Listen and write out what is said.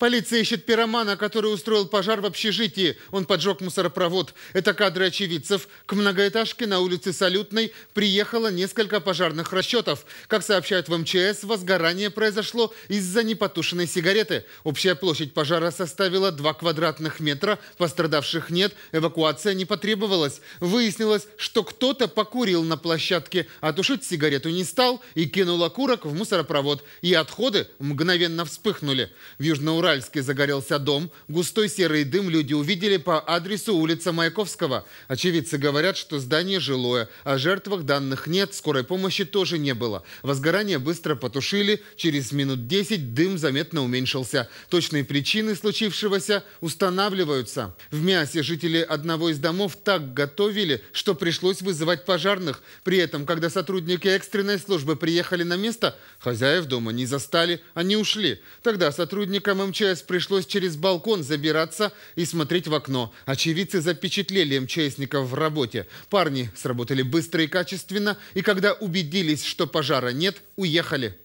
Полиция ищет пиромана, который устроил пожар в общежитии. Он поджег мусоропровод. Это кадры очевидцев. К многоэтажке на улице Салютной приехало несколько пожарных расчетов. Как сообщают в МЧС, возгорание произошло из-за непотушенной сигареты. Общая площадь пожара составила 2 квадратных метра. Пострадавших нет. Эвакуация не потребовалась. Выяснилось, что кто-то покурил на площадке, а тушить сигарету не стал и кинул окурок в мусоропровод. И отходы мгновенно вспыхнули. В Южноуральске Уральске загорелся дом. Густой серый дым люди увидели по адресу улица Маяковского. Очевидцы говорят, что здание жилое. О а жертвах данных нет, скорой помощи тоже не было. Возгорание быстро потушили. Через минут 10 дым заметно уменьшился. Точные причины случившегося устанавливаются. В мясе жители одного из домов так готовили, что пришлось вызывать пожарных. При этом, когда сотрудники экстренной службы приехали на место, хозяев дома не застали, они ушли. Тогда сотрудникам МЧС МЧС пришлось через балкон забираться и смотреть в окно. Очевидцы запечатлели МЧСников в работе. Парни сработали быстро и качественно, и когда убедились, что пожара нет, уехали.